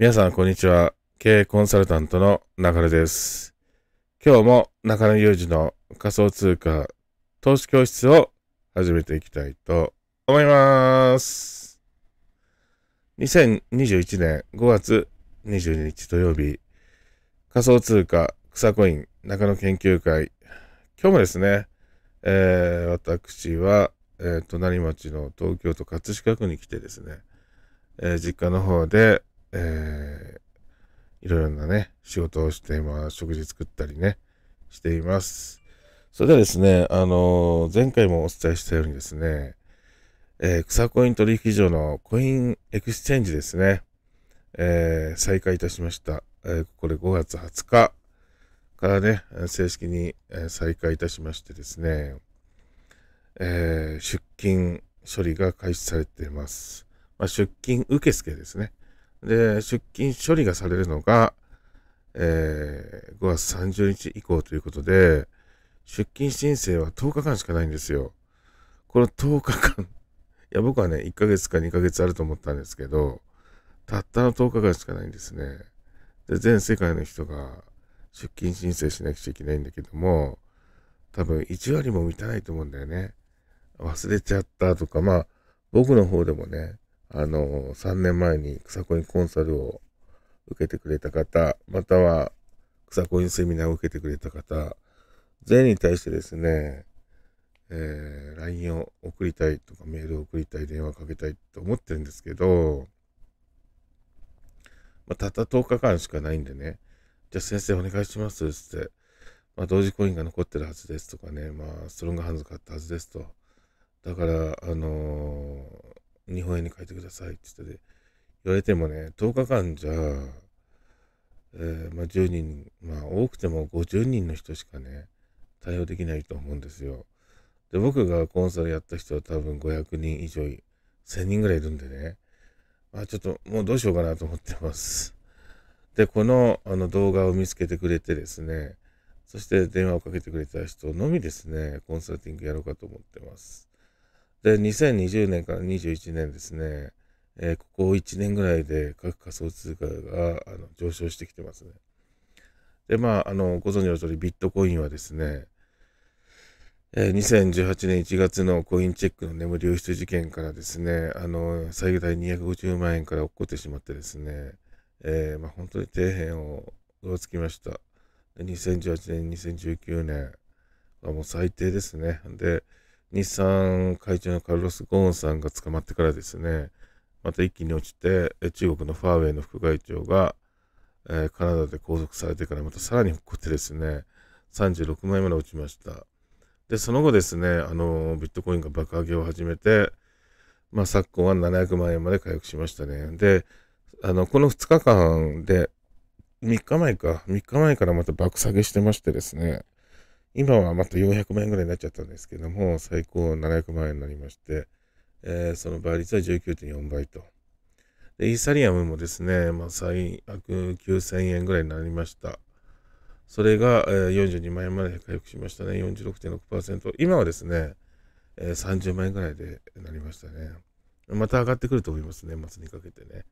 皆さん、こんにちは。経営コンサルタントの中根です。今日も中根裕二の仮想通貨投資教室を始めていきたいと思います。2021年5月22日土曜日、仮想通貨草コイン中野研究会。今日もですね、えー、私は、えー、隣町の東京都葛飾区に来てですね、えー、実家の方で、えー、いろいろなね、仕事をしてまあ食事作ったりね、しています。それではですね、あのー、前回もお伝えしたようにですね、えー、草コイン取引所のコインエクスチェンジですね、えー、再開いたしました。えー、これ5月20日からね、正式に再開いたしましてですね、えー、出勤処理が開始されています。まあ、出勤受付ですね。で、出勤処理がされるのが、えー、5月30日以降ということで、出勤申請は10日間しかないんですよ。この10日間いや、僕はね、1ヶ月か2ヶ月あると思ったんですけど、たったの10日間しかないんですね。で、全世界の人が出勤申請しなくちゃいけないんだけども、多分1割も満たないと思うんだよね。忘れちゃったとか、まあ、僕の方でもね、あの、3年前に草コインコンサルを受けてくれた方、または草コインセミナーを受けてくれた方、全員に対してですね、えー、LINE を送りたいとか、メールを送りたい、電話かけたいと思ってるんですけど、まあ、たった10日間しかないんでね、じゃあ先生お願いしますつって、まあ、同時コインが残ってるはずですとかね、まあ、ストロングハンズ買ったはずですと。だから、あのー日本円に変えてくださいって言って言われてもね、10日間じゃ、えー、まあ、10人、まあ、多くても50人の人しかね、対応できないと思うんですよ。で、僕がコンサルやった人は多分500人以上、1000人ぐらいいるんでね、まあ、ちょっともうどうしようかなと思ってます。で、このあの動画を見つけてくれてですね、そして電話をかけてくれた人のみですね、コンサルティングやろうかと思ってます。で、2020年から21年ですね、えー、ここ1年ぐらいで各仮想通貨があの上昇してきてますね。で、まあ、あの、ご存知の通り、ビットコインはですね、えー、2018年1月のコインチェックの眠流出事件からですね、あの、最大250万円から落っこってしまってですね、えー、まあ、本当に底辺をうろつきました。2018年、2019年はもう最低ですね。で、日産会長のカルロス・ゴーンさんが捕まってからですね、また一気に落ちて、中国のファーウェイの副会長が、えー、カナダで拘束されてからまたさらに落っこってですね、36万円まで落ちました。で、その後ですね、あの、ビットコインが爆上げを始めて、まあ、昨今は700万円まで回復しましたね。で、あの、この2日間で、3日前か、3日前からまた爆下げしてましてですね、今はまた400万円ぐらいになっちゃったんですけども、最高700万円になりまして、えー、その倍率は19.4倍と。で、イーサリアムもですね、まあ、最悪9000円ぐらいになりました。それが、えー、42万円まで回復しましたね。46.6%。今はですね、えー、30万円ぐらいでなりましたね。また上がってくると思いますね、末にかけてね。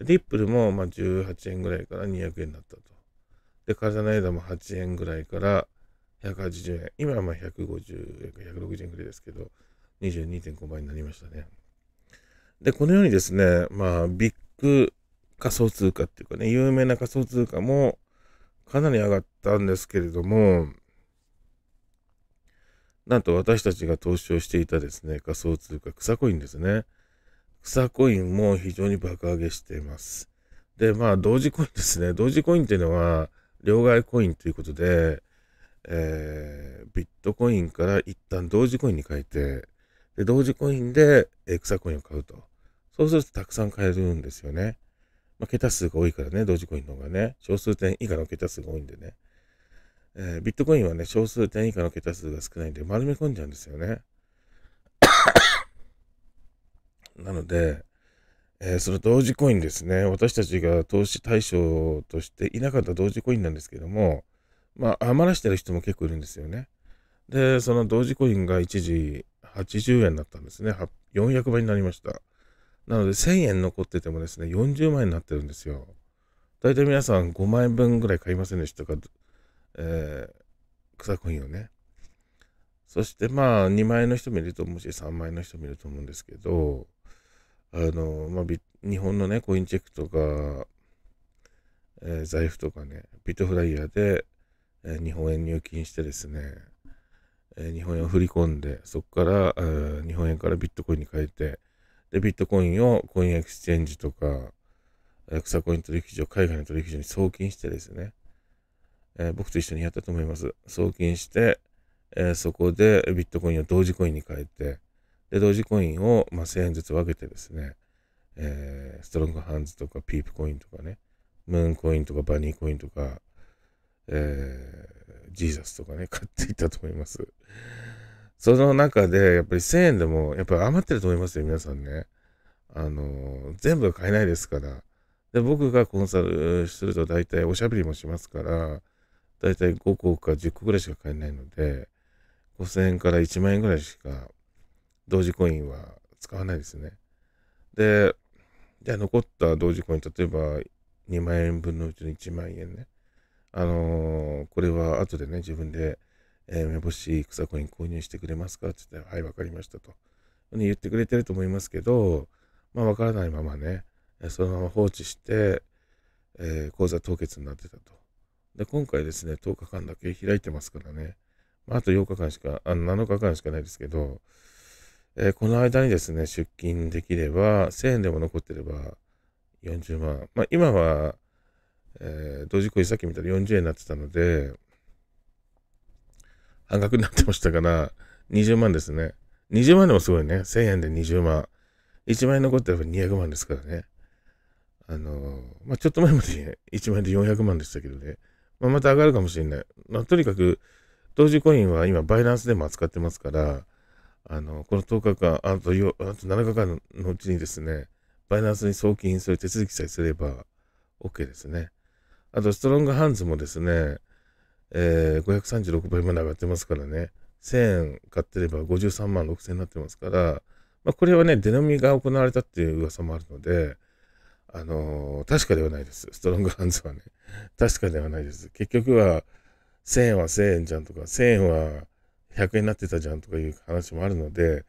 リップルも、まあ、18円ぐらいから200円になったと。で、カルダナイダも8円ぐらいから、180円。今はまあ150円か160円くらいですけど、22.5倍になりましたね。で、このようにですね、まあ、ビッグ仮想通貨っていうかね、有名な仮想通貨もかなり上がったんですけれども、なんと私たちが投資をしていたですね、仮想通貨、草コインですね。草コインも非常に爆上げしています。で、まあ、同時コインですね。同時コインっていうのは、両替コインということで、えー、ビットコインから一旦同時コインに変えて、で、同時コインで、えク草コインを買うと。そうするとたくさん買えるんですよね。まあ、桁数が多いからね、同時コインの方がね、小数点以下の桁数が多いんでね。えー、ビットコインはね、小数点以下の桁数が少ないんで、丸め込んじゃうんですよね。なので、えー、その同時コインですね、私たちが投資対象としていなかった同時コインなんですけども、まあ、余らしてる人も結構いるんですよね。で、その同時コインが一時80円だったんですね。400倍になりました。なので、1000円残っててもですね、40万円になってるんですよ。大体皆さん5万円分ぐらい買いませんでしたか、えー、草コインをね。そしてまあ、2万円の人もいると思うし、3万円の人もいると思うんですけど、あの、まあ、日本のね、コインチェックとか、えー、財布とかね、ビットフライヤーでえ日本円入金してですね、え日本円を振り込んで、そこから、日本円からビットコインに変えて、で、ビットコインをコインエクスチェンジとか、え草コイン取引所、海外の取引所に送金してですね、え僕と一緒にやったと思います。送金して、えそこでビットコインを同時コインに変えて、で、同時コインを、まあ、1000円ずつ分けてですね、えー、ストロングハンズとかピープコインとかね、ムーンコインとかバニーコインとか、えー、ジーザスとかね、買っていたと思います。その中で、やっぱり1000円でも、やっぱり余ってると思いますよ、皆さんね。あのー、全部買えないですから。で、僕がコンサルすると大体おしゃべりもしますから、大体5個か10個ぐらいしか買えないので、5000円から1万円ぐらいしか、同時コインは使わないですね。で、じゃあ残った同時コイン、例えば2万円分のうちの1万円ね。あのー、これは後でね、自分で、えー、梅干し草コイン購入してくれますかって言ったら、はい、わかりましたと。に言ってくれてると思いますけど、まあ、わからないままね、そのまま放置して、えー、口座凍結になってたと。で、今回ですね、10日間だけ開いてますからね、まあ、あと8日間しか、あの7日間しかないですけど、えー、この間にですね、出勤できれば、1000円でも残ってれば40万。まあ、今は、えー、同時コインさっき見たら40円になってたので、半額になってましたから、20万ですね。20万でもすごいね。1000円で20万。1万円残ってれば200万ですからね。あのー、まあ、ちょっと前まで1万円で400万でしたけどね。まあ、また上がるかもしれない。まあ、とにかく、同時コインは今、バイナンスでも扱ってますから、あの、この10日間、あと4、あと7日間のうちにですね、バイナンスに送金する手続きさえすれば、OK ですね。あと、ストロングハンズもですね、えー、536倍まで上がってますからね、1000円買ってれば53万6000円になってますから、まあ、これはね、出飲みが行われたっていう噂もあるので、あのー、確かではないです。ストロングハンズはね。確かではないです。結局は、1000円は1000円じゃんとか、1000円は100円になってたじゃんとかいう話もあるので、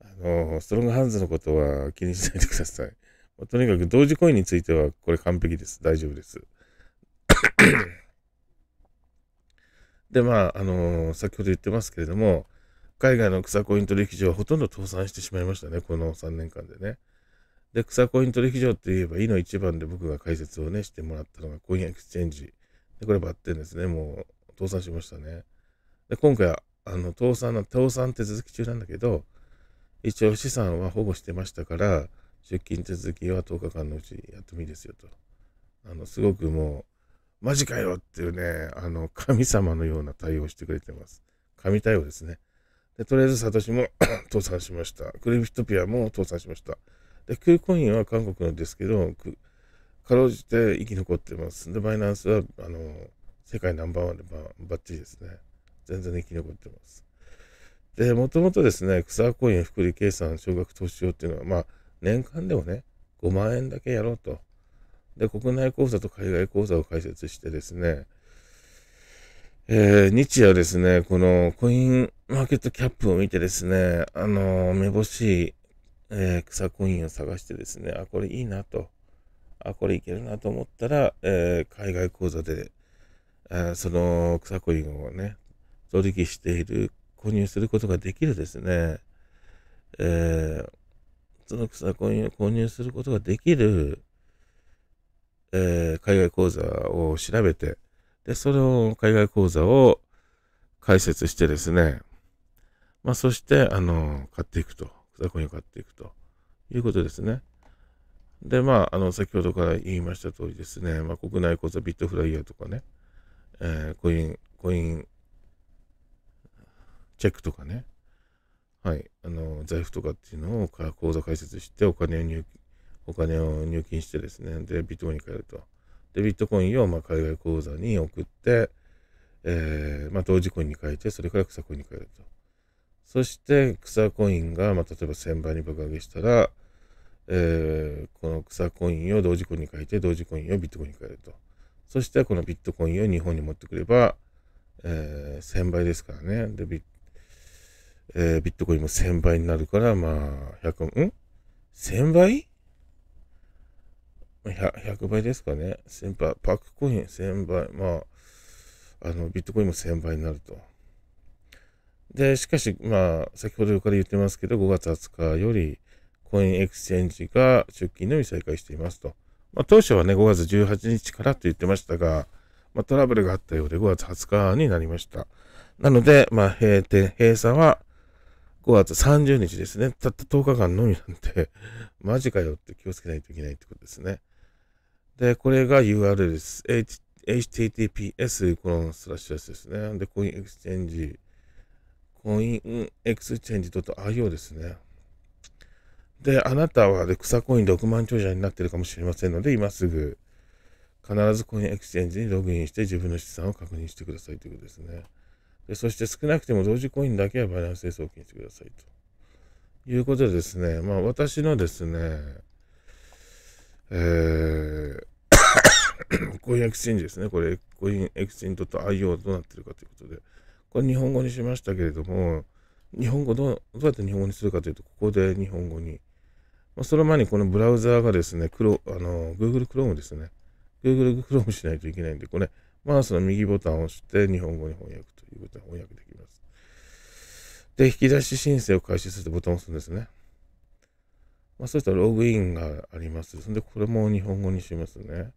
あのー、ストロングハンズのことは気にしないでください。まとにかく同時コインについては、これ完璧です。大丈夫です。で、まあ、あのー、先ほど言ってますけれども、海外の草コイン取引所はほとんど倒産してしまいましたね、この3年間でね。で、草コイン取引所って言えば、いの一番で僕が解説をね、してもらったのが、コインエクスチェンジ。で、これバッテンですね。もう、倒産しましたね。で、今回、あの、倒産の、倒産手続き中なんだけど、一応資産は保護してましたから、出金手続きは10日間のうちやってもいいですよと。あの、すごくもう、マジかよっていうね、あの、神様のような対応してくれてます。神対応ですね。で、とりあえずサトシも 倒産しました。クリプトピアも倒産しました。で、クーコインは韓国のですけど、かろうじて生き残ってます。で、バイナンスは、あの、世界ナンバーワンでばばっちりですね。全然生き残ってます。で、もともとですね、草コイン、福利計算少額投資用っていうのは、まあ、年間でもね、5万円だけやろうと。で、国内口座と海外口座を開設してですね、えー、日夜ですね、このコインマーケットキャップを見てですね、あのー、めぼしい、えー、草コインを探してですね、あ、これいいなと、あ、これいけるなと思ったら、えー、海外口座で、えその草コインをね、取引している、購入することができるですね、えその草コインを購入することができる、えー、海外講座を調べて、で、それを海外講座を解説してですね、まあ、そして、あの、買っていくと、雑魚に買っていくということですね。で、まあ、あの、先ほどから言いました通りですね、まあ、国内口座ビットフライヤーとかね、えー、コイン、コイン、チェックとかね、はい、あの、財布とかっていうのを口座開設してお金を入お金を入金してですね、で、ビットコインに変えると。で、ビットコインをま海外口座に送って、えー、まあ、同時コインに変えて、それから草コインに変えると。そして、草コインが、まあ、例えば1000倍に爆上げしたら、えー、この草コインを同時コインに変えて、同時コインをビットコインに変えると。そして、このビットコインを日本に持ってくれば、えー、1000倍ですからね。で、ビッえー、ビットコインも1000倍になるから、まあ、100、ん ?1000 倍 100, 100倍ですかね。1000倍。パックコイン1000倍。まあ、あの、ビットコインも1000倍になると。で、しかし、まあ、先ほどから言ってますけど、5月20日より、コインエクスチェンジが出勤のみ再開していますと。まあ、当初はね、5月18日からと言ってましたが、まあ、トラブルがあったようで5月20日になりました。なので、まあ、閉店、閉鎖は5月30日ですね。たった10日間のみなんで、マジかよって気をつけないといけないってことですね。で、これが URL です。https スラッシュですね。で、コインエクスチェンジ、コインエクスチェンジ .io ですね。で、あなたはで草コイン6万長者になっているかもしれませんので、今すぐ必ずコインエクスチェンジにログインして自分の資産を確認してくださいということですね。でそして少なくても同時コインだけはバインスで送金してくださいということでですね、まあ私のですね、えー コインエクスチェンジですね。これ、コインエクスチェンジ .io はどうなってるかということで、これ日本語にしましたけれども、日本語どう、どうやって日本語にするかというと、ここで日本語に。まあ、その前にこのブラウザーがですね、クロあの Google Chrome ですね。Google Chrome しないといけないんで、これ、マウスの右ボタンを押して日本語に翻訳ということで翻訳できます。で、引き出し申請を開始するとボタンを押すんですね。まあ、そうしたらログインがあります。そんで、これも日本語にしますね。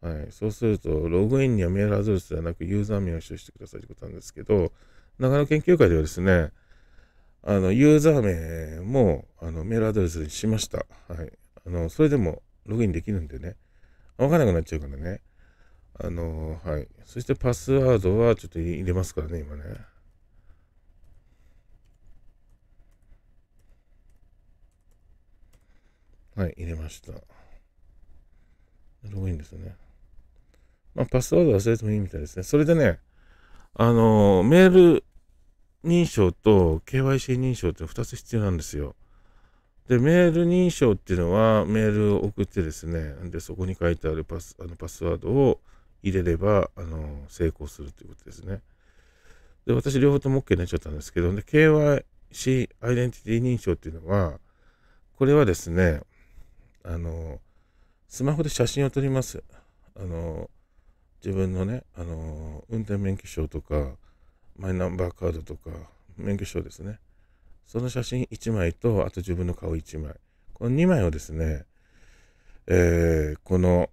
はい。そうすると、ログインにはメールアドレスではなくユーザー名を使用してくださいということなんですけど、長野研究会ではですね、あの、ユーザー名も、あの、メールアドレスにしました。はい。あの、それでもログインできるんでね、わかんなくなっちゃうからね。あの、はい。そしてパスワードはちょっと入れますからね、今ね。はい、入れました。ログインですね。まあ、パスワード忘れてもいいみたいですね。それでね、あのメール認証と KYC 認証って2つ必要なんですよ。で、メール認証っていうのは、メールを送ってですね、で、そこに書いてあるパスあのパスワードを入れれば、あの成功するということですね。で、私、両方とも OK になっちゃったんですけど、で、KYC アイデンティティ認証っていうのは、これはですね、あの、スマホで写真を撮ります。あの、自分のね、あの、運転免許証とか、マイナンバーカードとか、免許証ですね。その写真1枚と、あと自分の顔1枚。この2枚をですね、えー、この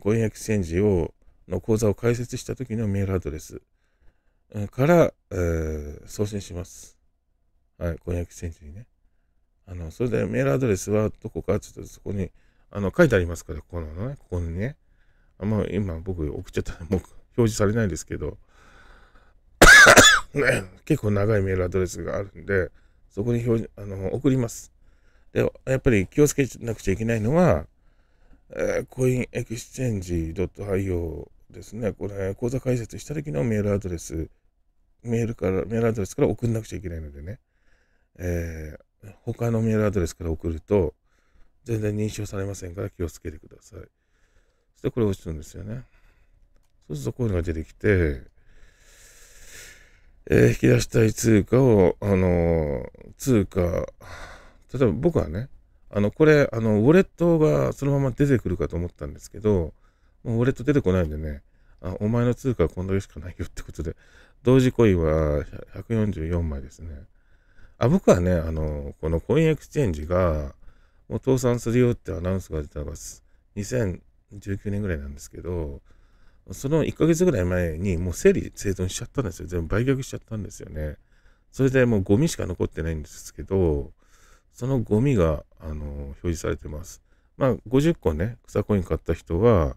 コインエクチェンジをの口座を開設した時のメールアドレスから、えー、送信します。はい、コインエクチェンジにね。あの、それでメールアドレスはどこかって言っとそこに、あの、書いてありますから、ここのね、ここにね。あま今僕送っちゃったもう表示されないですけど、ね、結構長いメールアドレスがあるんで、そこに表示、あの、送ります。で、やっぱり気をつけなくちゃいけないのは、えー、コインエクスチェンジ .io ですね。これ、口座開設した時のメールアドレス、メールから、メールアドレスから送んなくちゃいけないのでね。えー他のメールアドレスから送ると、全然認証されませんから気をつけてください。そしてこれ落ちるんですよね。そうするとこういうのが出てきて、えー、引き出したい通貨を、あの通貨、例えば僕はね、あの、これ、あの、ウォレットがそのまま出てくるかと思ったんですけど、もうウォレット出てこないんでね、あお前の通貨はこんだけしかないよってことで、同時コインは144枚ですね。あ僕はね、あの、このコインエクスチェンジが、もう倒産するよってアナウンスが出たのが2019年ぐらいなんですけど、その1ヶ月ぐらい前にもう整理整頓しちゃったんですよ。全部売却しちゃったんですよね。それでもうゴミしか残ってないんですけど、そのゴミが、あの、表示されてます。まあ、50個ね、草コイン買った人は、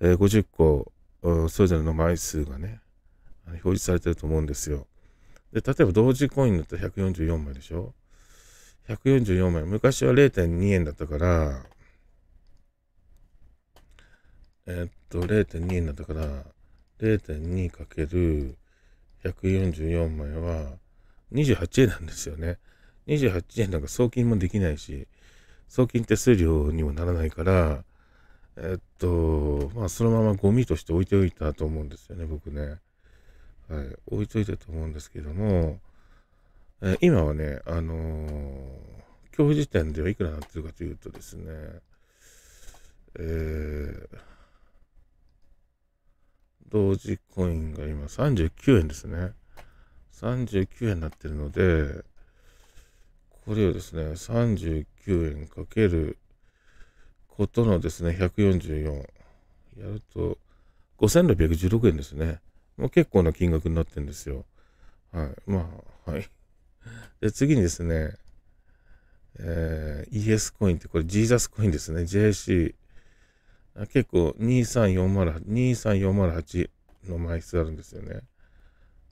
えー、50個、それぞれの枚数がね、表示されてると思うんですよ。で、例えば同時コインだったら144枚でしょ ?144 枚。昔は0.2円だったから、えっと、0.2円だったから、0.2×144 枚は28円なんですよね。28円なんか送金もできないし、送金手数料にもならないから、えっと、まあ、そのままゴミとして置いておいたと思うんですよね、僕ね。はい、置いといたと思うんですけども、えー、今はね、あのー、今日時点ではいくらなってるかというとですね、えー、同時コインが今39円ですね。39円になってるので、これをですね、39円かけることのですね、144。やると、5616円ですね。まあ、結構な金額になってるんですよ。はい。まあ、はい。で、次にですね、えー、ES コインって、これジーザスコインですね。JC。結構23408、23408の枚数あるんですよね。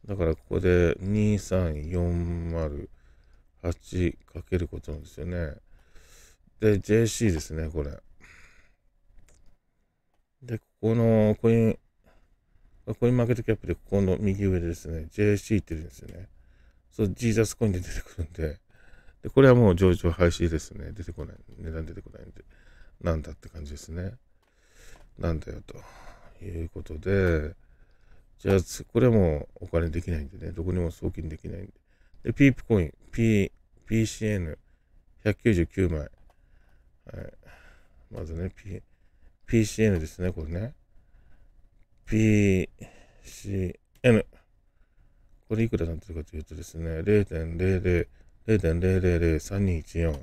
だからここで23408かけることなんですよね。で、JC ですね、これ。で、ここのコインコインマーケットキャップでここの右上でですね、JC って言うんですよね。そう、ジーザスコインで出てくるんで、で、これはもう上場廃止ですね。出てこない。値段出てこないんで、なんだって感じですね。なんだよ、ということで、じゃあ、これはもうお金できないんでね、どこにも送金できないんで。で、ピープコイン、P、PCN、199枚。はい。まずね、P、PCN ですね、これね。PCM。これいくらになってるかというとですね、0.00、0.0003214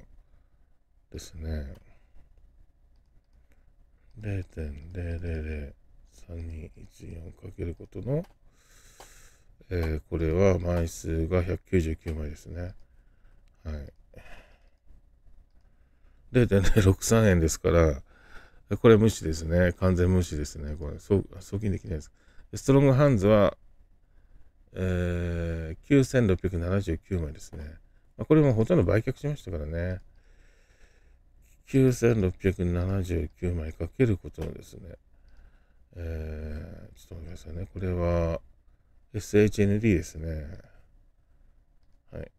ですね。0.0003214かけることの、えー、これは枚数が199枚ですね。はい。0.063円ですから、これ無視ですね。完全無視ですね。これ、送金できないです。ストロングハンズは、えー、9679枚ですね。まこれもほとんど売却しましたからね。9679枚かけることのですね。えー、ちょっと待ってくださいね。これは、SHND ですね。はい。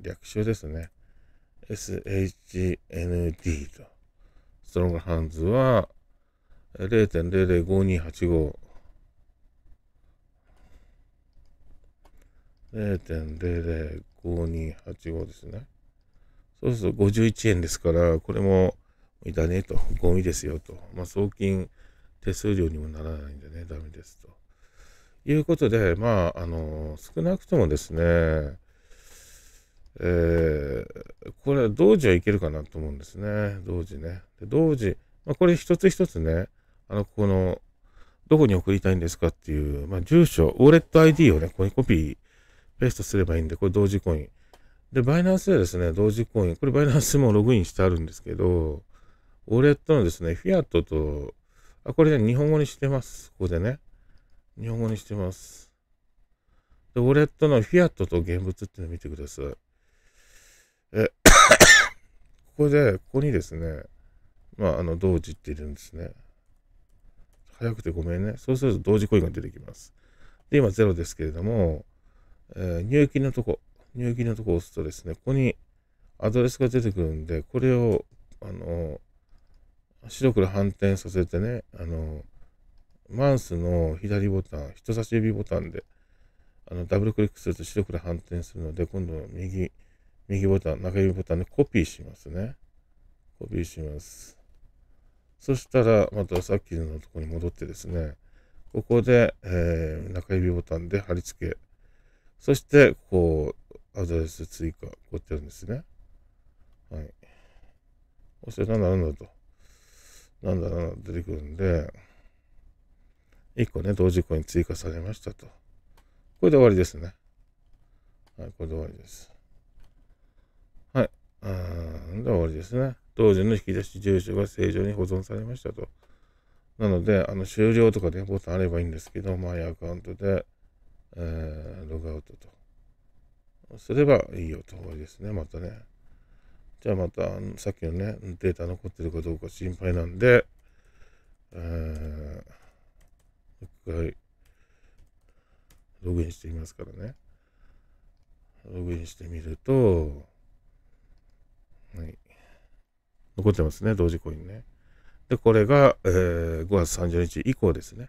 略称ですね。SHND と。ストロングハンズは0.005285。0.005285ですね。そうすると51円ですから、これもいらねえと、ゴミですよと。まあ、送金手数料にもならないんでね、ダメですと。いうことで、まあ、あの、少なくともですね、えー、これは同時はいけるかなと思うんですね。同時ね。で同時、まあ、これ一つ一つね、あの、ここの、どこに送りたいんですかっていう、まあ、住所、ウォレット ID をね、ここにコピー、ペーストすればいいんで、これ同時コイン。で、バイナンスはですね、同時コイン。これバイナンスもログインしてあるんですけど、ウォレットのですね、フィアットと、あ、これね、日本語にしてます。ここでね。日本語にしてます。で、ウォレットのフィアットと現物っていうのを見てください。えここで、ここにですね、まあ、あの、同時っているんですね。早くてごめんね。そうすると同時コインが出てきます。で、今0ですけれども、えー、入金のとこ、入金のとこを押すとですね、ここにアドレスが出てくるんで、これを、あの、白黒反転させてね、あの、マウスの左ボタン、人差し指ボタンで、あの、ダブルクリックすると白黒反転するので、今度右、右ボタン、中指ボタンでコピーしますね。コピーします。そしたら、またさっきのとこに戻ってですね、ここで、えー、中指ボタンで貼り付け、そして、こう、アドレス追加、こうやってやるんですね。はい。そして、なんだなんだと。なんだなんだ出てくるんで、1個ね、同時項に追加されましたと。これで終わりですね。はい、これで終わりです。なん、で終わりですね。当時の引き出し住所が正常に保存されましたと。なので、あの終了とかでボタンあればいいんですけど、マイアカウントで、えー、ログアウトと。すればいいよと終わりですね、またね。じゃあまた、さっきのね、データ残ってるかどうか心配なんで、えー、一回、ログインしてみますからね。ログインしてみると、はい。残ってますね、同時コインね。で、これが、えー、5月30日以降ですね。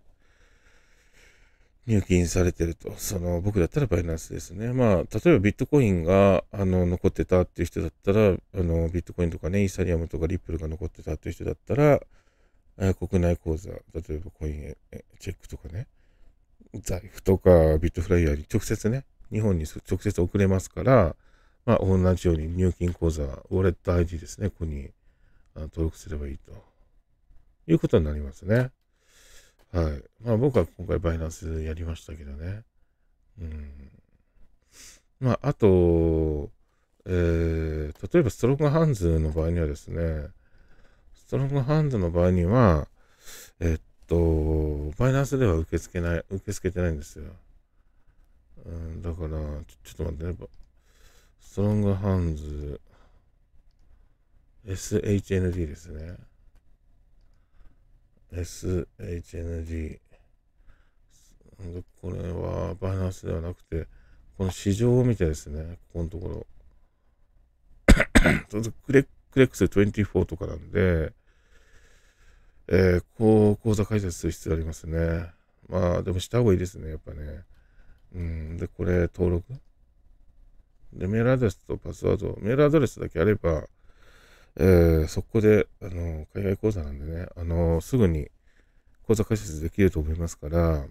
入金されてると。その、僕だったらバイナンスですね。まあ、例えばビットコインが、あの、残ってたっていう人だったら、あの、ビットコインとかね、イーサリアムとかリップルが残ってたっていう人だったら、えー、国内口座、例えばコインチェックとかね、財布とかビットフライヤーに直接ね、日本に直接送れますから、まあ、同じように入金口座、ウォレット ID ですね、ここに登録すればいいということになりますね。はい。まあ僕は今回バイナンスやりましたけどね。うん。まああと、えー、例えばストロングハンズの場合にはですね、ストロングハンズの場合には、えっと、バイナンスでは受け付けない、受け付けてないんですよ。うん、だから、ちょっと待ってね。ストロングハンズ、SHND ですね。SHND。これはバイナンスではなくて、この市場を見てですね、ここのところ。クレクレックス24とかなんで、えー、こう、講座解説する必要ありますね。まあ、でもした方がいいですね、やっぱね。うん、で、これ、登録で、メールアドレスとパスワード、メールアドレスだけあれば、えー、そこで、あの、海外口座なんでね、あの、すぐに口座開設できると思いますから、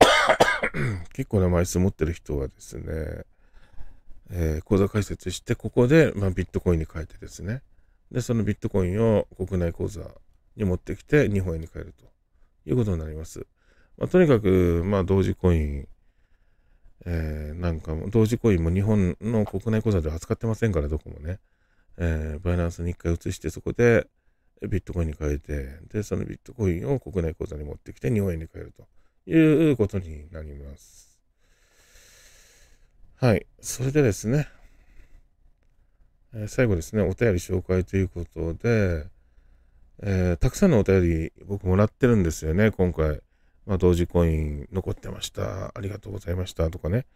結構な枚数持ってる人はですね、えー、口座開設して、ここで、まあ、ビットコインに変えてですね、で、そのビットコインを国内口座に持ってきて、日本円に変えるということになります。まあ、とにかく、まあ、同時コイン、えー、なんか同時コインも日本の国内口座では扱ってませんから、どこもね。えー、バイナンスに一回移して、そこでビットコインに変えて、で、そのビットコインを国内口座に持ってきて、日本円に変えるということになります。はい。それでですね、えー、最後ですね、お便り紹介ということで、えー、たくさんのお便り僕もらってるんですよね、今回。まあ、同時コイン残ってました。ありがとうございました。とかね。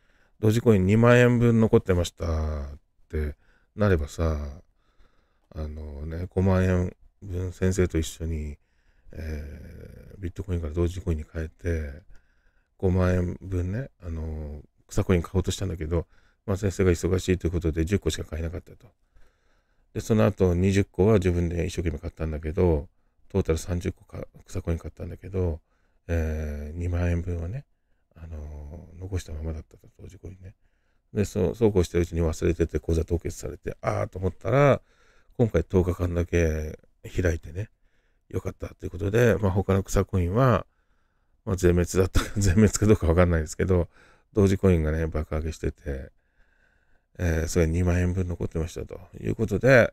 同時コイン2万円分残ってましたってなればさ、あのね、5万円分先生と一緒に、えー、ビットコインから同時コインに変えて、5万円分ね、あの、草コイン買おうとしたんだけど、まあ、先生が忙しいということで10個しか買えなかったと。で、その後20個は自分で一生懸命買ったんだけど、トータル30個か草コイン買ったんだけど、えー、2万円分はね、あのー、残したままだったと、当時こにね。で、そう、そうこうしてるうちに忘れてて、口座凍結されて、ああと思ったら、今回10日間だけ開いてね、よかったということで、まあ、他の草コインは、まあ、全滅だった、全滅かどうかわかんないですけど、同時コインがね、爆上げしてて、えー、それ2万円分残ってましたということで、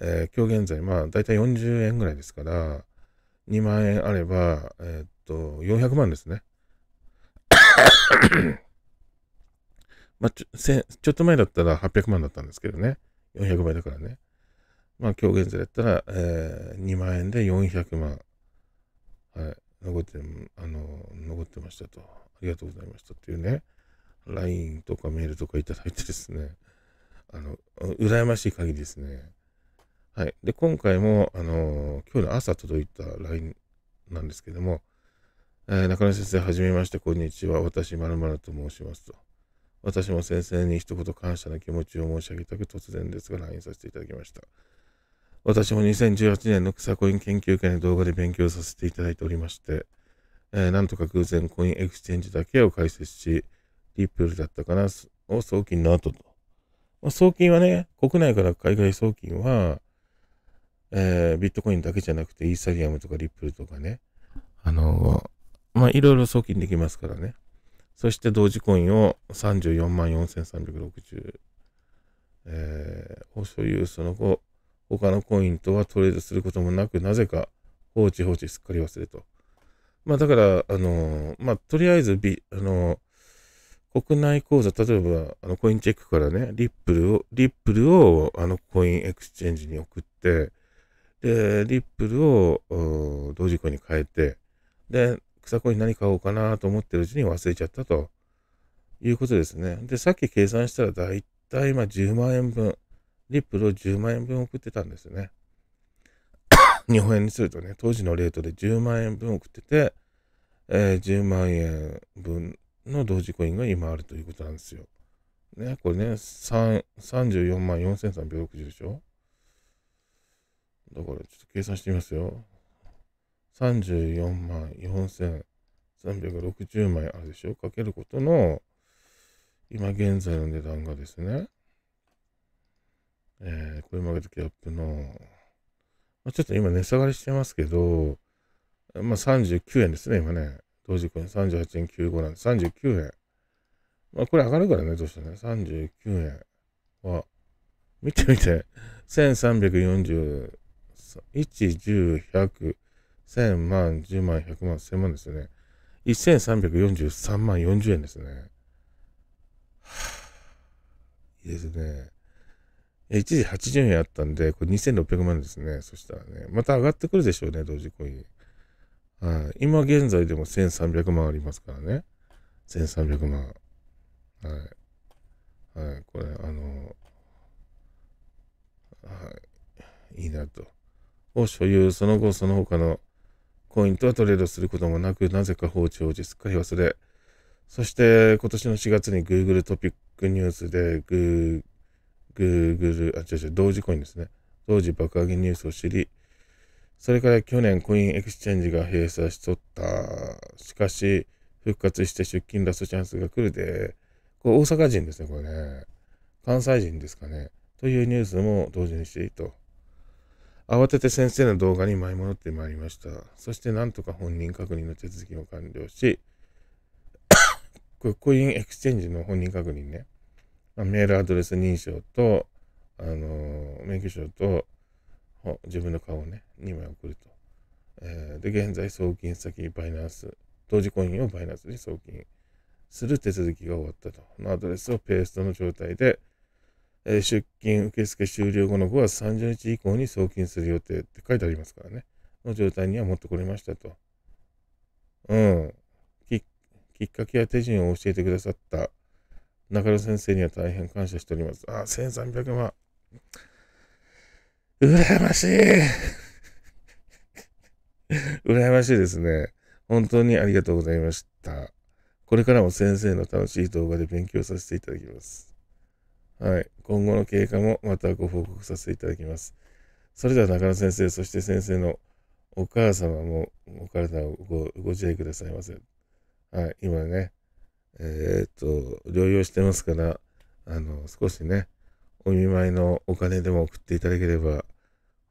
えー、今日現在、まあ、だいたい40円ぐらいですから、2万円あれば、えー、っと、400万ですね。まあ、ちょ、せちょっと前だったら800万だったんですけどね。400倍だからね。まあ、今日現在だったら、えー、2万円で400万。はい。残って、あの、残ってましたと。ありがとうございましたっていうね。LINE とかメールとかいただいてですね。あの、羨ましい限りですね。はい。で、今回も、あのー、今日の朝届いた LINE なんですけども、えー、中野先生、はじめまして、こんにちは。私、まるまると申しますと。私も先生に一言感謝の気持ちを申し上げたく突然ですが、LINE させていただきました。私も2018年の草コイン研究会の動画で勉強させていただいておりまして、えー、なんとか偶然コインエクスチェンジだけを開設し、リップルだったかな、を送金の後と。まあ、送金はね、国内から海外送金は、えー、ビットコインだけじゃなくて、イーサリアムとかリップルとかね、あのー、まあ、いろいろ送金できますからね。そして同時コインを34万4360、えー、を所有、その後、他のコインとはトレードすることもなく、なぜか放置放置すっかり忘れと。まあだから、あのー、まあとりあえずビ、あのー、国内口座、例えば、あの、コインチェックからね、リップルを、リップルを、あの、コインエクスチェンジに送って、で、リップルを同時コインに変えて、で、草コイン何買おうかなと思ってるうちに忘れちゃったということですね。で、さっき計算したら大体今10万円分、リップルを10万円分送ってたんですね。日本円にするとね、当時のレートで10万円分送ってて、えー、10万円分の同時コインが今あるということなんですよ。ね、これね、34万4360でしょだからちょっと計算してみますよ。34万4360枚あるでしょかけることの、今現在の値段がですね、えー、これマーケットキャップの、まあ、ちょっと今値下がりしてますけど、まあ、39円ですね、今ね。同時これ38円95なんで、39円。まあ、これ上がるからね、どうしてね。39円は、見てみて、1340 1、10、100、1000万、10万、100万、1000万ですよね。1343万40円ですね。いいですね。一時80円あったんで、これ2600万ですね。そしたらね、また上がってくるでしょうね、同時コイン。はい。今現在でも1300万ありますからね。1300万。はい。はい。これ、あの、はい。いいなと。を所有、その後その他のコインとはトレードすることもなく、なぜか放置を実家忘れ、そして今年の4月に Google トピックニュースで Google、Google あ、違う違う、同時コインですね。同時爆上げニュースを知り、それから去年コインエクスチェンジが閉鎖しとった。しかし、復活して出勤ラストチャンスが来るで、これ大阪人ですね、これね。関西人ですかね。というニュースも同時にしていいと。慌てて先生の動画に舞い戻ってまいりました。そしてなんとか本人確認の手続きを完了し、コインエクスチェンジの本人確認ね、メールアドレス認証と、あの免許証と、自分の顔をね、2枚送ると。えー、で、現在送金先、バイナンス、同時コインをバイナンスに送金する手続きが終わったと。のアドレスをペーストの状態で、え出金受付終了後の5月30日以降に送金する予定って書いてありますからね。の状態には持ってこれましたと。うん。きっかけや手順を教えてくださった中野先生には大変感謝しております。あ、1300万。羨ましい 羨ましいですね。本当にありがとうございました。これからも先生の楽しい動画で勉強させていただきます。はい。今後の経過もまたご報告させていただきます。それでは中野先生、そして先生のお母様もお体をごご自愛くださいませ。はい。今ね、えー、っと、療養してますから、あの、少しね、お見舞いのお金でも送っていただければ、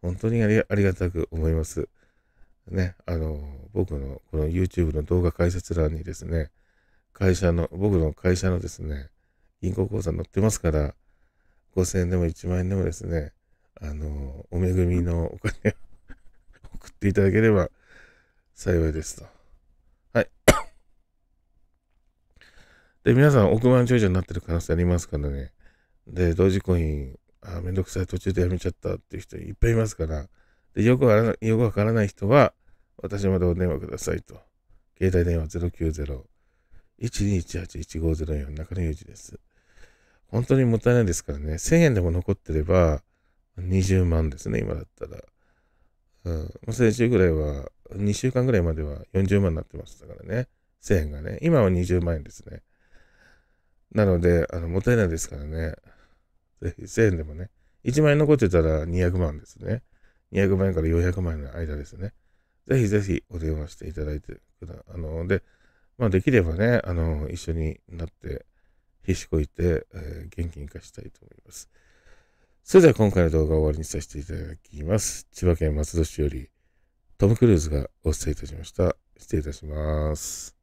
本当にありありがたく思います。ね、あの、僕のこの YouTube の動画解説欄にですね、会社の、僕の会社のですね、銀行口座載ってますから、5000円でも1万円でもですね、あの、お恵みのお金を 送っていただければ幸いですと。はい。で、皆さん億万長者になってる可能性ありますからね。で、同時コイン、あ、めんどくさい途中でやめちゃったっていう人いっぱいいますから、で、よくわからない、よくわからない人は、私までお電話くださいと。携帯電話090-1218-1504中野裕二です。本当にもったいないですからね。1000円でも残ってれば、20万ですね、今だったら。うん。先週ぐらいは、2週間ぐらいまでは40万になってましたからね。1000円がね。今は20万円ですね。なので、あの、もったいないですからね。1000円でもね。1万円残ってたら200万ですね。200万円から400万円の間ですね。ぜひぜひお電話していただいてくだ、あの、で、まあ、できればね、あの、一緒になって、必死こいて、えー、元気に活したいと思います。それでは今回の動画を終わりにさせていただきます。千葉県松戸市よりトム・クルーズがお伝えいたしました。失礼いたします。